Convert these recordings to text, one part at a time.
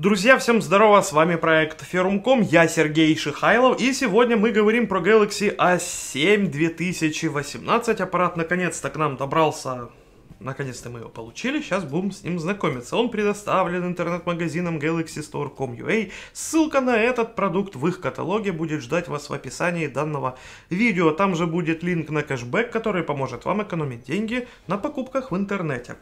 Друзья, всем здорова! с вами проект Ферум.ком, я Сергей Шихайлов, и сегодня мы говорим про Galaxy A7 2018. Аппарат наконец-то к нам добрался, наконец-то мы его получили, сейчас будем с ним знакомиться. Он предоставлен интернет-магазином GalaxyStore.com.ua, ссылка на этот продукт в их каталоге будет ждать вас в описании данного видео. Там же будет линк на кэшбэк, который поможет вам экономить деньги на покупках в интернете.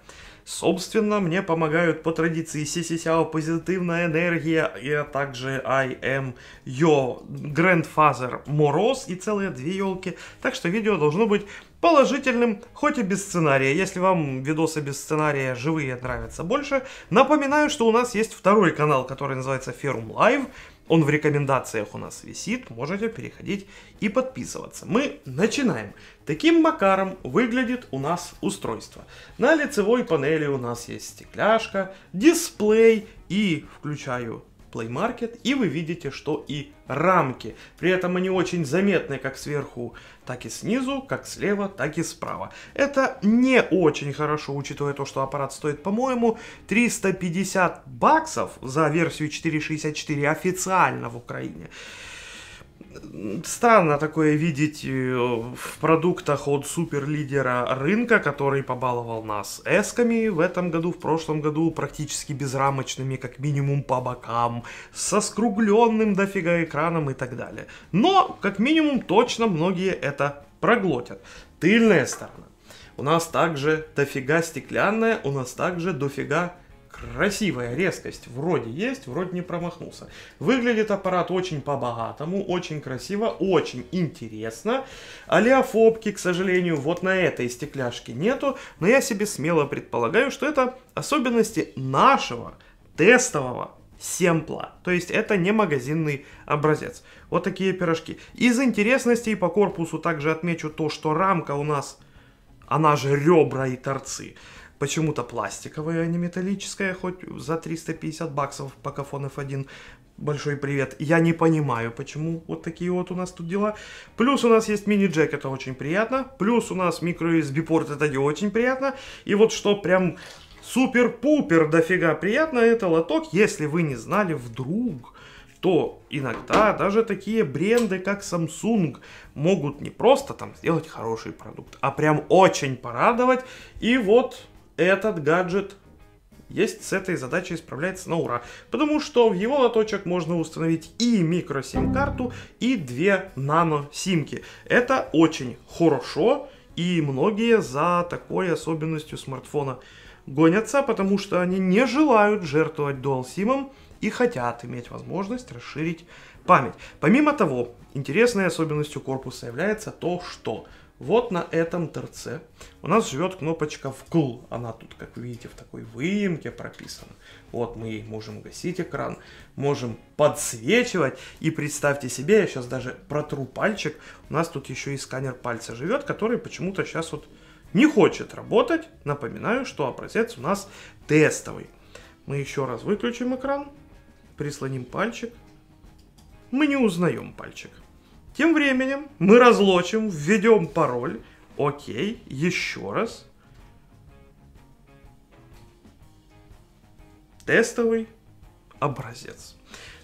Собственно, мне помогают по традиции CCCAO позитивная энергия, а также I am your grandfather Мороз и целые две елки. Так что видео должно быть положительным, хоть и без сценария. Если вам видосы без сценария живые нравятся больше, напоминаю, что у нас есть второй канал, который называется Ferrum Live. Он в рекомендациях у нас висит, можете переходить и подписываться. Мы начинаем. Таким макаром выглядит у нас устройство. На лицевой панели у нас есть стекляшка, дисплей и включаю Play Market, и вы видите, что и рамки. При этом они очень заметны как сверху, так и снизу, как слева, так и справа. Это не очень хорошо, учитывая то, что аппарат стоит, по-моему, 350 баксов за версию 4.64 официально в Украине странно такое видеть э, в продуктах от суперлидера рынка, который побаловал нас эсками в этом году, в прошлом году практически безрамочными, как минимум по бокам, со скругленным дофига экраном и так далее. Но, как минимум, точно многие это проглотят. Тыльная сторона. У нас также дофига стеклянная, у нас также дофига красивая резкость вроде есть, вроде не промахнулся. Выглядит аппарат очень по-богатому, очень красиво, очень интересно. Алиофобки, к сожалению, вот на этой стекляшке нету, но я себе смело предполагаю, что это особенности нашего тестового семпла. То есть это не магазинный образец. Вот такие пирожки. Из интересностей по корпусу также отмечу то, что рамка у нас, она же ребра и торцы почему-то пластиковое, а не металлическое, хоть за 350 баксов Покафон F1. Большой привет. Я не понимаю, почему вот такие вот у нас тут дела. Плюс у нас есть мини-джек, это очень приятно. Плюс у нас микро-USB-порт, это не очень приятно. И вот что прям супер-пупер дофига приятно, это лоток. Если вы не знали, вдруг то иногда даже такие бренды, как Samsung, могут не просто там сделать хороший продукт, а прям очень порадовать. И вот этот гаджет есть с этой задачей справляется на ура, потому что в его лоточек можно установить и микросим-карту, и две нано-симки. Это очень хорошо, и многие за такой особенностью смартфона гонятся, потому что они не желают жертвовать дуал-симом и хотят иметь возможность расширить память. Помимо того, интересной особенностью корпуса является то, что вот на этом торце у нас живет кнопочка вкл. Она тут, как вы видите, в такой выемке прописана. Вот мы ей можем гасить экран, можем подсвечивать. И представьте себе, я сейчас даже протру пальчик. У нас тут еще и сканер пальца живет, который почему-то сейчас вот не хочет работать. Напоминаю, что образец у нас тестовый. Мы еще раз выключим экран, прислоним пальчик. Мы не узнаем пальчик. Тем временем мы разлочим, введем пароль. Окей, еще раз. Тестовый образец.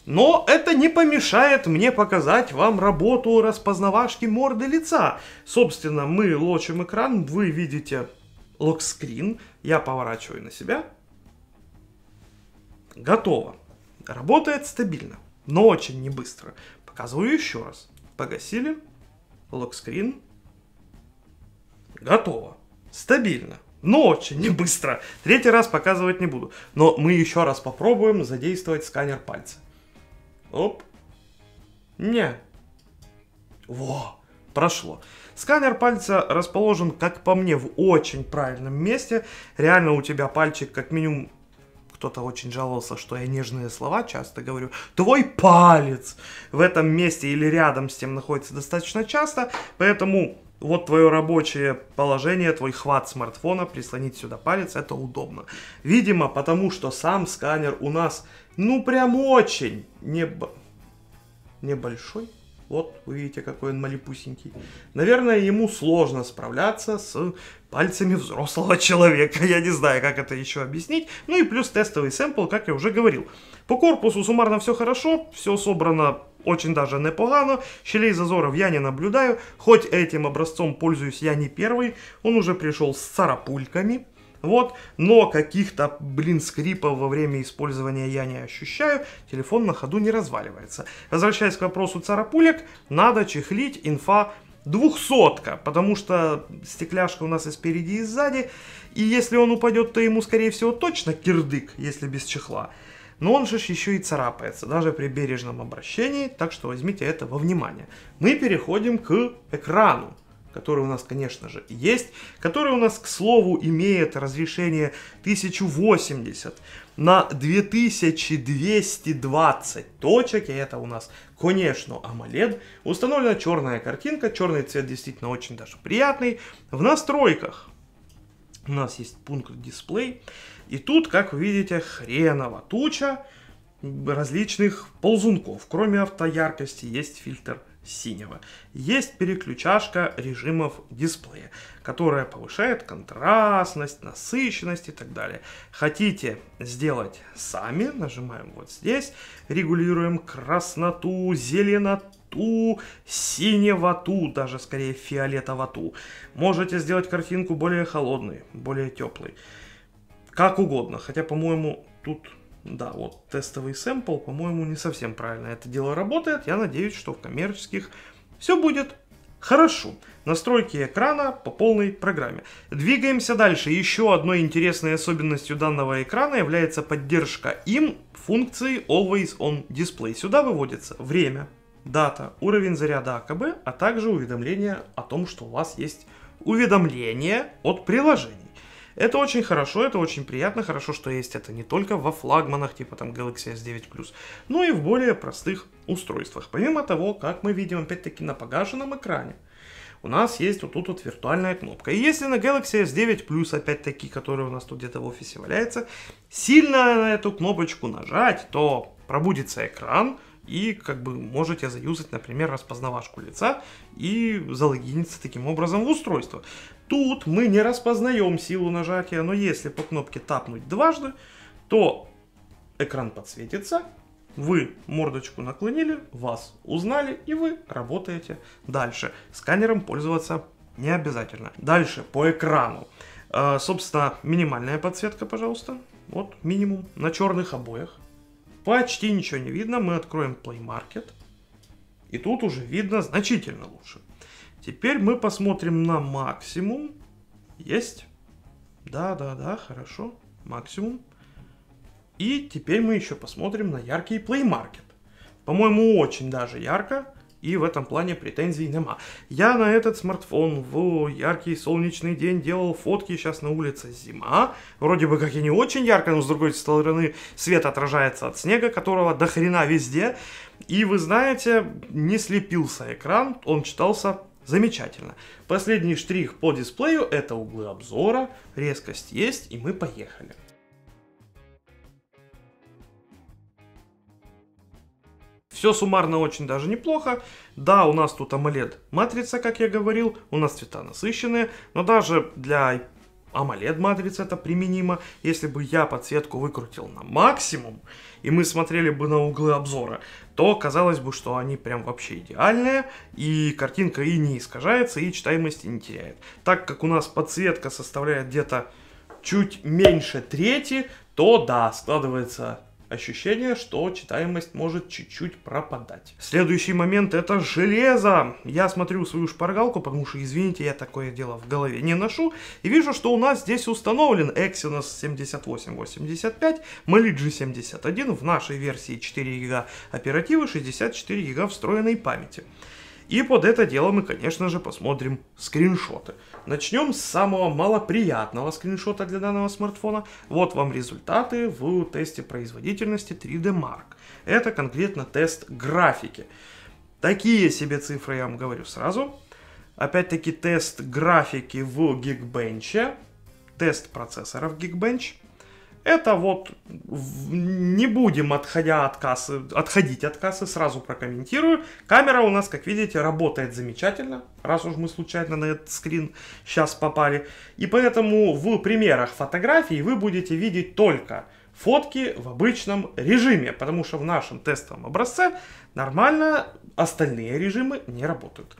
Но это не помешает мне показать вам работу распознавашки морды лица. Собственно, мы лочим экран, вы видите локскрин. Я поворачиваю на себя. Готово. Работает стабильно, но очень не быстро. Показываю еще раз. Погасили. Локскрин. Готово. Стабильно. Но очень не быстро. Третий раз показывать не буду. Но мы еще раз попробуем задействовать сканер пальца. Оп. Не. Во. Прошло. Сканер пальца расположен, как по мне, в очень правильном месте. Реально у тебя пальчик как минимум кто-то очень жаловался, что я нежные слова часто говорю, твой палец в этом месте или рядом с тем находится достаточно часто, поэтому вот твое рабочее положение, твой хват смартфона, прислонить сюда палец, это удобно. Видимо, потому что сам сканер у нас, ну прям очень небо... небольшой. Вот, вы видите, какой он малипусенький. Наверное, ему сложно справляться с пальцами взрослого человека. Я не знаю, как это еще объяснить. Ну и плюс тестовый сэмпл, как я уже говорил. По корпусу суммарно все хорошо, все собрано очень даже непогано, щелей зазоров я не наблюдаю, хоть этим образцом пользуюсь я не первый, он уже пришел с царапульками, вот, но каких-то, блин, скрипов во время использования я не ощущаю, телефон на ходу не разваливается. Возвращаясь к вопросу царапулек, надо чехлить инфа двухсотка, потому что стекляшка у нас и спереди, и сзади, и если он упадет, то ему, скорее всего, точно кирдык, если без чехла. Но он же еще и царапается, даже при бережном обращении, так что возьмите это во внимание. Мы переходим к экрану который у нас, конечно же, есть, который у нас, к слову, имеет разрешение 1080 на 2220 точек, и это у нас, конечно, AMOLED. Установлена черная картинка, черный цвет действительно очень даже приятный. В настройках у нас есть пункт дисплей, и тут, как вы видите, хренова туча различных ползунков. Кроме автояркости есть фильтр синего. Есть переключашка режимов дисплея, которая повышает контрастность, насыщенность и так далее. Хотите сделать сами, нажимаем вот здесь, регулируем красноту, зеленоту, синевоту, даже скорее фиолетовоту. Можете сделать картинку более холодной, более теплой. Как угодно, хотя, по-моему, тут да, вот тестовый сэмпл, по-моему, не совсем правильно это дело работает. Я надеюсь, что в коммерческих все будет Хорошо. Настройки экрана по полной программе. Двигаемся дальше. Еще одной интересной особенностью данного экрана является поддержка им функции Always On Display. Сюда выводится время, дата, уровень заряда АКБ, а также уведомление о том, что у вас есть уведомление от приложения. Это очень хорошо, это очень приятно, хорошо, что есть это не только во флагманах, типа там Galaxy S9 Plus, но и в более простых устройствах. Помимо того, как мы видим опять-таки на погашенном экране, у нас есть вот тут вот виртуальная кнопка. И если на Galaxy S9 Plus, опять-таки, который у нас тут где-то в офисе валяется, сильно на эту кнопочку нажать, то пробудится экран, и как бы можете заюзать, например, распознавашку лица и залогиниться таким образом в устройство. Тут мы не распознаем силу нажатия, но если по кнопке тапнуть дважды, то экран подсветится, вы мордочку наклонили, вас узнали и вы работаете дальше. Сканером пользоваться не обязательно. Дальше по экрану. Э, собственно, минимальная подсветка, пожалуйста. Вот минимум на черных обоях. Почти ничего не видно. Мы откроем Play Market. И тут уже видно значительно лучше. Теперь мы посмотрим на максимум. Есть. Да, да, да, хорошо. Максимум. И теперь мы еще посмотрим на яркий Play Market. По-моему, очень даже ярко. И в этом плані претензій нема. Я на этот смартфон в яркий солнечный день делал фотки, сейчас на улице зима, вроде бы как и не очень ярко, но с другой стороны свет отражается от снега, которого до хрена везде, и вы знаете, не слепился экран, он читался Замечательно. Последний штрих по дисплею это углы обзора, резкость есть и мы поехали. Все суммарно очень даже неплохо. Да, у нас тут AMOLED матрица, как я говорил, у нас цвета насыщенные, но даже для AMOLED матрицы это применимо. Если бы я подсветку выкрутил на максимум, и мы смотрели бы на углы обзора, то казалось бы, что они прям вообще идеальные, и картинка и не искажается, и читаемости не теряет. Так как у нас подсветка составляет где-то чуть меньше трети, то да, складывается ощущение, что читаемость может чуть-чуть пропадать. Следующий момент это железо. Я смотрю свою шпаргалку, потому что, извините, я такое дело в голове не ношу, и вижу, что у нас здесь установлен Exynos 7885, Maligy 71, в нашей версии 4 гига оперативы, 64 гига встроенной памяти. И под это дело мы, конечно же, посмотрим скриншоты. Начнем с самого малоприятного скриншота для данного смартфона. Вот вам результаты в тесте производительности 3D Mark. Это конкретно тест графики. Такие себе цифры я вам говорю сразу. Опять-таки тест графики в Geekbench, тест процессоров Geekbench – это вот не будем отходя от кассы, отходить от кассы, сразу прокомментирую. Камера у нас, как видите, работает замечательно, раз уж мы случайно на этот скрин сейчас попали. И поэтому в примерах фотографий вы будете видеть только фотки в обычном режиме, потому что в нашем тестовом образце нормально остальные режимы не работают.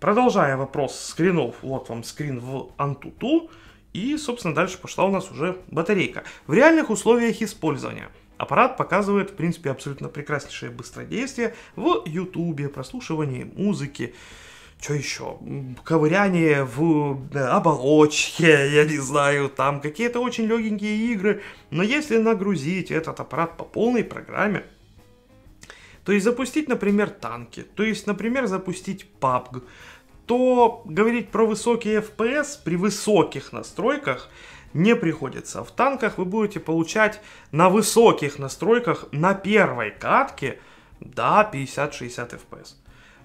Продолжая вопрос скринов, вот вам скрин в Antutu. И, собственно, дальше пошла у нас уже батарейка. В реальных условиях использования аппарат показывает, в принципе, абсолютно прекраснейшее быстродействие в Ютубе, прослушивании музыки, что еще? Ковыряние в э, оболочке, я не знаю, там какие-то очень легенькие игры. Но если нагрузить этот аппарат по полной программе, то есть запустить, например, танки, то есть, например, запустить PUBG, то говорить про высокие FPS при высоких настройках не приходится. В танках вы будете получать на высоких настройках на первой катке, да, 50-60 FPS.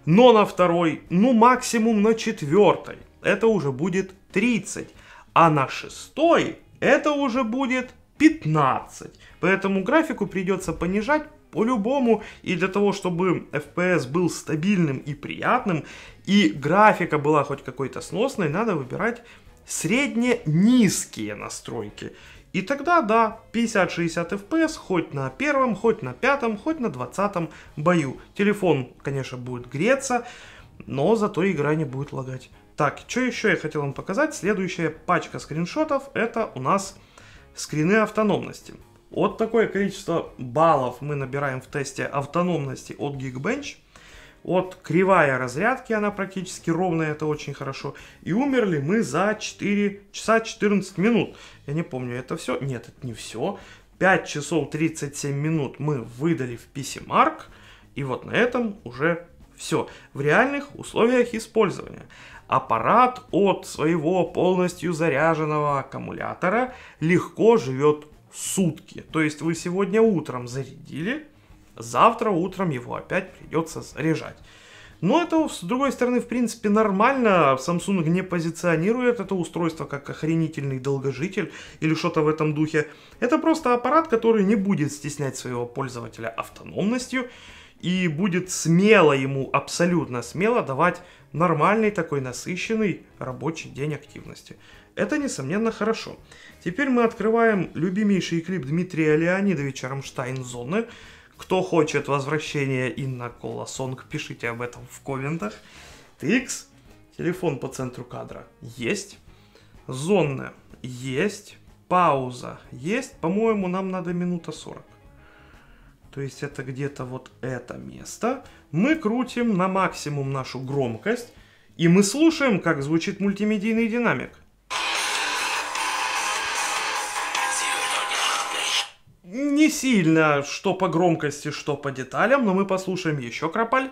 Но на второй, ну максимум на четвертой, это уже будет 30. А на шестой это уже будет 15. Поэтому графику придется понижать по-любому. И для того, чтобы FPS был стабильным и приятным, и графика была хоть какой-то сносной, надо выбирать средне-низкие настройки. И тогда, да, 50-60 FPS хоть на первом, хоть на пятом, хоть на двадцатом бою. Телефон, конечно, будет греться, но зато игра не будет лагать. Так, что еще я хотел вам показать? Следующая пачка скриншотов это у нас скрины автономности. Вот такое количество баллов мы набираем в тесте автономности от Geekbench. Вот кривая разрядки, она практически ровная, это очень хорошо. И умерли мы за 4 часа 14 минут. Я не помню, это все? Нет, это не все. 5 часов 37 минут мы выдали в PCMark. И вот на этом уже все. В реальных условиях использования. Аппарат от своего полностью заряженного аккумулятора легко живет сутки. То есть вы сегодня утром зарядили, завтра утром его опять придется заряжать. Но это, с другой стороны, в принципе, нормально. Samsung не позиционирует это устройство как охренительный долгожитель или что-то в этом духе. Это просто аппарат, который не будет стеснять своего пользователя автономностью и будет смело ему, абсолютно смело давать нормальный такой насыщенный рабочий день активности. Это, несомненно, хорошо. Теперь мы открываем любимейший клип Дмитрия Леонидовича «Рамштайн-зоны». Кто хочет возвращения Инна Колосонг, пишите об этом в комментах. TX, телефон по центру кадра есть, зонная есть, пауза есть, по-моему, нам надо минута 40. То есть это где-то вот это место. Мы крутим на максимум нашу громкость, и мы слушаем, как звучит мультимедийный динамик. сильно, что по громкости, что по деталям, но мы послушаем еще Крапаль.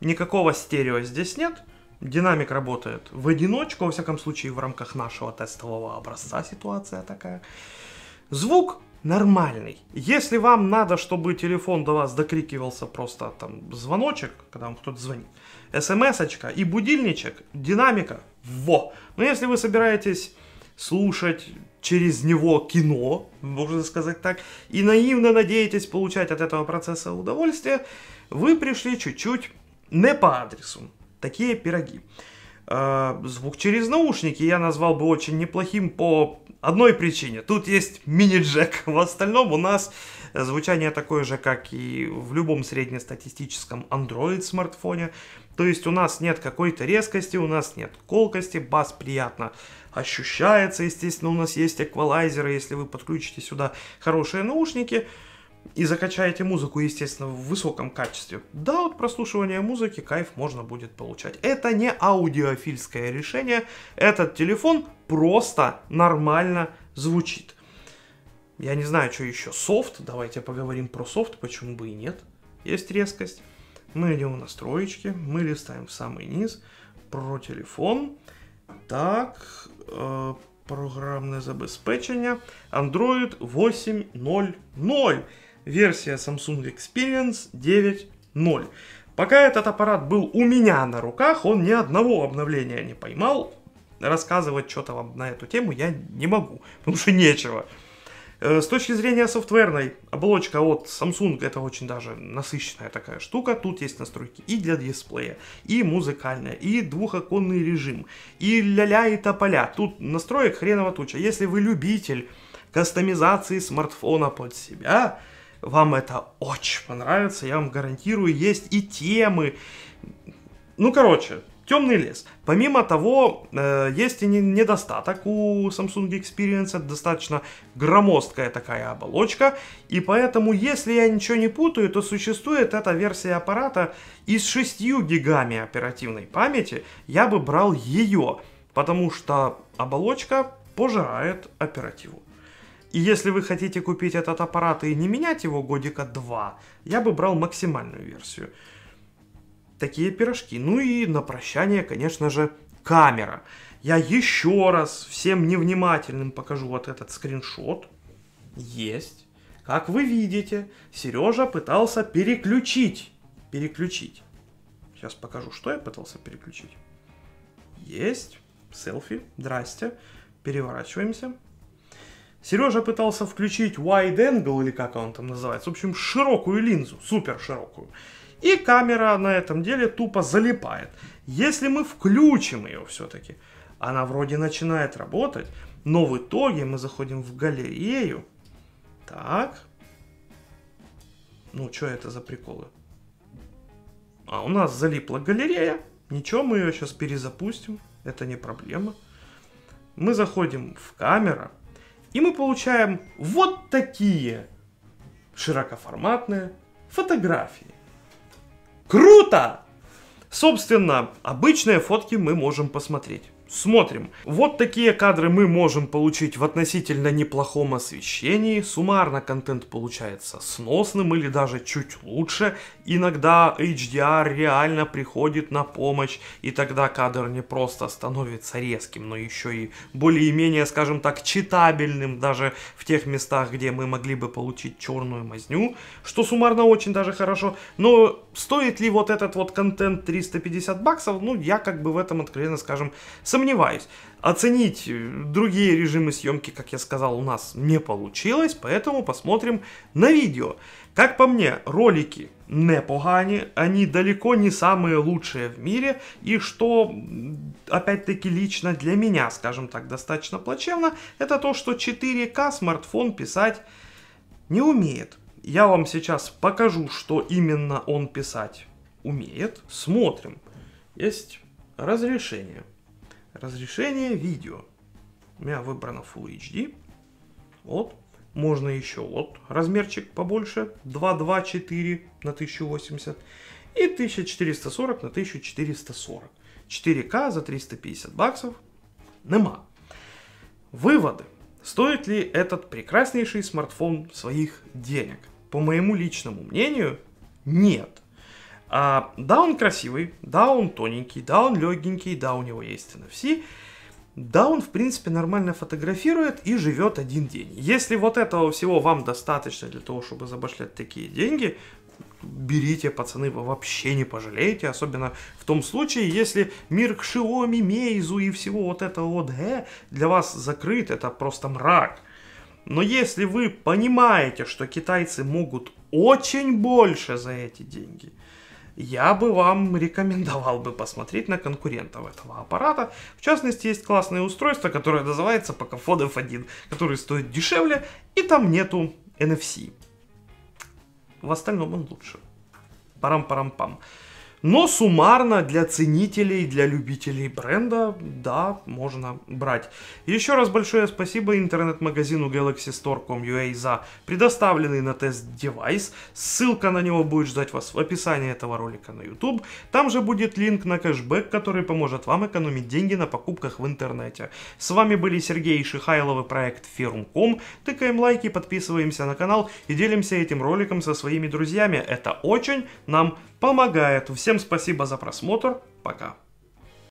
Никакого стерео здесь нет. Динамик работает в одиночку, во всяком случае, в рамках нашего тестового образца ситуация такая. Звук нормальный. Если вам надо, чтобы телефон до вас докрикивался просто там звоночек, когда вам кто-то звонит, смс-очка и будильничек, динамика, во! Но если вы собираетесь слушать через него кино, можно сказать так, и наивно надеетесь получать от этого процесса удовольствие, вы пришли чуть-чуть не по адресу. Такие пироги. Э, Звук через наушники я назвал бы очень неплохим по одной причине. Тут есть мини-джек. В остальном у нас звучание такое же, как и в любом среднестатистическом Android смартфоне. То есть у нас нет какой-то резкости, у нас нет колкости, бас приятно ощущается, естественно, у нас есть эквалайзеры, если вы подключите сюда хорошие наушники – и закачаете музыку, естественно, в высоком качестве, да, от прослушивания музыки кайф можно будет получать. Это не аудиофильское решение, этот телефон просто нормально звучит. Я не знаю, что еще. Софт, давайте поговорим про софт, почему бы и нет. Есть резкость. Мы идем в настроечки, мы листаем в самый низ, про телефон. Так, э, программное забезпечение, Android 8.0.0 версия Samsung Experience 9.0. Пока этот аппарат был у меня на руках, он ни одного обновления не поймал. Рассказывать что-то вам на эту тему я не могу, потому что нечего. Э, с точки зрения софтверной, оболочка от Samsung это очень даже насыщенная такая штука. Тут есть настройки и для дисплея, и музыкальная, и двухоконный режим, и ля-ля и тополя. Тут настроек хреново туча. Если вы любитель кастомизации смартфона под себя, вам это очень понравится, я вам гарантирую, есть и темы. Ну, короче, темный лес. Помимо того, э, есть и недостаток у Samsung Experience, это достаточно громоздкая такая оболочка, и поэтому, если я ничего не путаю, то существует эта версия аппарата и с 6 гигами оперативной памяти, я бы брал ее, потому что оболочка пожирает оперативу. И если вы хотите купить этот аппарат и не менять его годика 2, я бы брал максимальную версию. Такие пирожки. Ну и на прощание, конечно же, камера. Я еще раз всем невнимательным покажу вот этот скриншот. Есть. Как вы видите, Сережа пытался переключить. Переключить. Сейчас покажу, что я пытался переключить. Есть. Селфи. Здрасте. Переворачиваемся. Сережа пытался включить wide angle, или как он там называется, в общем, широкую линзу, супер широкую. И камера на этом деле тупо залипает. Если мы включим ее все-таки, она вроде начинает работать, но в итоге мы заходим в галерею. Так. Ну, что это за приколы? А у нас залипла галерея. Ничего, мы ее сейчас перезапустим. Это не проблема. Мы заходим в камеру. И мы получаем вот такие широкоформатные фотографии. Круто! Собственно, обычные фотки мы можем посмотреть. Смотрим. Вот такие кадры мы можем получить в относительно неплохом освещении. Суммарно контент получается сносным или даже чуть лучше. Иногда HDR реально приходит на помощь, и тогда кадр не просто становится резким, но еще и более-менее, скажем так, читабельным даже в тех местах, где мы могли бы получить черную мазню, что суммарно очень даже хорошо. Но стоит ли вот этот вот контент 350 баксов? Ну, я как бы в этом, откровенно скажем, Сомневаюсь. Оценить э, другие режимы съемки, как я сказал, у нас не получилось, поэтому посмотрим на видео. Как по мне, ролики непогані, они далеко не самые лучшие в мире, и что, опять-таки, лично для меня, скажем так, достаточно плачевно, это то, что 4К смартфон писать не умеет. Я вам сейчас покажу, что именно он писать умеет. Смотрим. Есть разрешение. Разрешение видео. У меня выбрано Full HD. Вот. Можно еще вот размерчик побольше. 224 на 1080 и 1440 на 1440. 4К за 350 баксов. Нема. Выводы. Стоит ли этот прекраснейший смартфон своих денег? По моему личному мнению, нет. А, да, он красивый, да, он тоненький, да, он легенький, да, у него есть NFC. Да, он, в принципе, нормально фотографирует и живет один день. Если вот этого всего вам достаточно для того, чтобы забашлять такие деньги, берите, пацаны, вы вообще не пожалеете, особенно в том случае, если мир к Xiaomi, Meizu и всего вот этого вот э, для вас закрыт, это просто мрак. Но если вы понимаете, что китайцы могут очень больше за эти деньги – я бы вам рекомендовал бы посмотреть на конкурентов этого аппарата. В частности, есть классное устройство, которое называется Pocophone F1, который стоит дешевле, и там нету NFC. В остальном он лучше. Парам-парам-пам. -пам. -пам. Но суммарно для ценителей, для любителей бренда, да, можно брать. Еще раз большое спасибо интернет-магазину galaxystore.com.ua за предоставленный на тест девайс. Ссылка на него будет ждать вас в описании этого ролика на YouTube. Там же будет линк на кэшбэк, который поможет вам экономить деньги на покупках в интернете. С вами были Сергей Шихайлов и проект Firm.com. Тыкаем лайки, подписываемся на канал и делимся этим роликом со своими друзьями. Это очень нам помогает. Всем спасибо за просмотр. Пока.